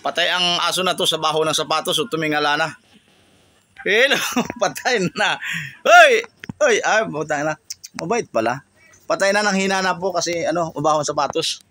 Patay ang aso na to sa baho ng sapatos o tumingala na. Hello, patay na. Hoy! Hoy, ay, ah, butang na. Mabait pala. Patay na ng hina na po kasi ano, ubaho ng sapatos.